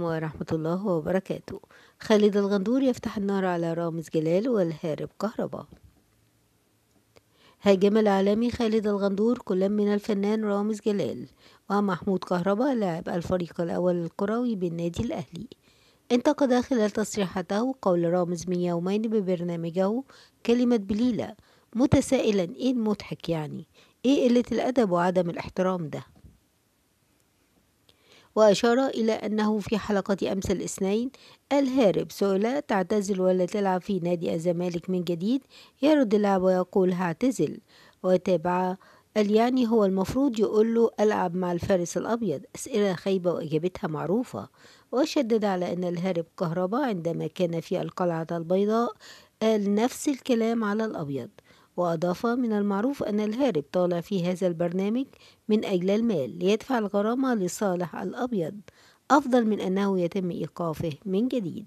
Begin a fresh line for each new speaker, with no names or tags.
عليكم ورحمة الله وبركاته خالد الغندور يفتح النار على رامز جلال والهارب كهرباء هاجم الإعلامي خالد الغندور كل من الفنان رامز جلال ومحمود كهرباء لاعب الفريق الأول الكروي بالنادي الأهلي انتقد خلال تصريحاته قول رامز من يومين ببرنامجه كلمة بليلة متسائلا ايه المضحك يعني ايه قلة الأدب وعدم الاحترام ده وأشار إلى أنه في حلقة أمس الاثنين الهارب سئل تعتزل ولا تلعب في نادي الزمالك من جديد يرد اللاعب ويقول هعتزل وتابع قال يعني هو المفروض يقول له ألعب مع الفارس الأبيض أسئلة خايبة وإجابتها معروفة وشدد على أن الهارب كهرباء عندما كان في القلعة البيضاء قال نفس الكلام على الأبيض وأضاف من المعروف أن الهارب طالع في هذا البرنامج من أجل المال ليدفع الغرامة لصالح الأبيض أفضل من أنه يتم إيقافه من جديد